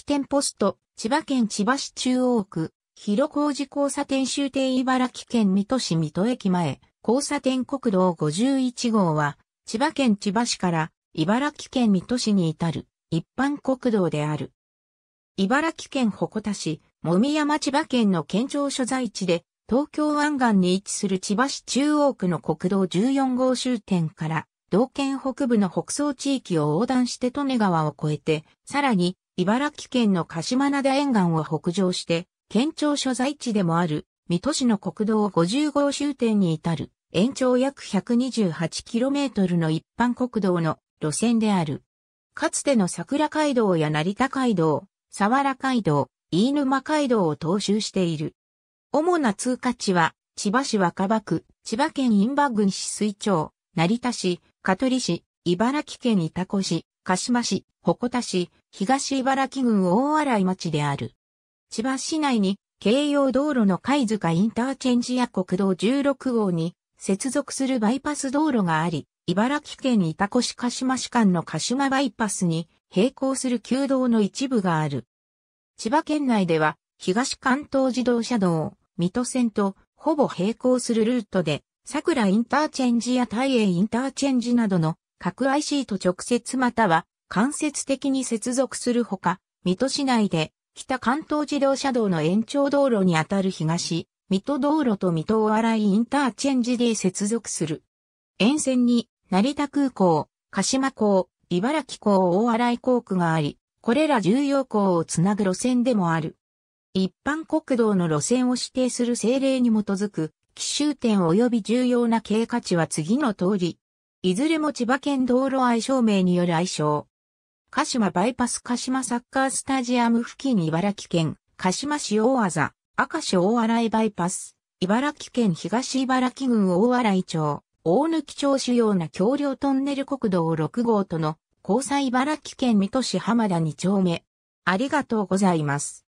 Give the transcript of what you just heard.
駅店ポスト、千葉県千葉市中央区、広小路交差点終点茨城県水戸市水戸駅前、交差点国道51号は、千葉県千葉市から茨城県水戸市に至る一般国道である。茨城県鉾田市、もみ山千葉県の県庁所在地で、東京湾岸に位置する千葉市中央区の国道14号終点から、道県北部の北総地域を横断して利根川を越えて、さらに茨城県の鹿島灘沿岸を北上して、県庁所在地でもある、水戸市の国道50号終点に至る、延長約 128km の一般国道の路線である。かつての桜街道や成田街道、佐原街道、飯沼街道を踏襲している。主な通過地は、千葉市若葉区、千葉県印旛郡市水町、成田市、香取市、茨城県潮来市、鹿島市、鉾田市、東茨城郡大洗町である。千葉市内に、京葉道路の貝塚インターチェンジや国道16号に接続するバイパス道路があり、茨城県板越鹿島市間の鹿島バイパスに並行する旧道の一部がある。千葉県内では、東関東自動車道、水戸線とほぼ並行するルートで、桜インターチェンジや大英インターチェンジなどの各 IC と直接または間接的に接続するほか、水戸市内で北関東自動車道の延長道路にあたる東、水戸道路と水戸大洗インターチェンジで接続する。沿線に成田空港、鹿島港、茨城港大洗港区があり、これら重要港をつなぐ路線でもある。一般国道の路線を指定する政令に基づく、奇襲点及び重要な経過値は次の通り、いずれも千葉県道路愛称名による愛称。鹿島バイパス鹿島サッカースタジアム付近茨城県鹿島市大字赤市大洗バイパス茨城県東茨城郡大洗町大貫町主要な橋梁トンネル国道6号との交際茨城県水戸市浜田2丁目ありがとうございます。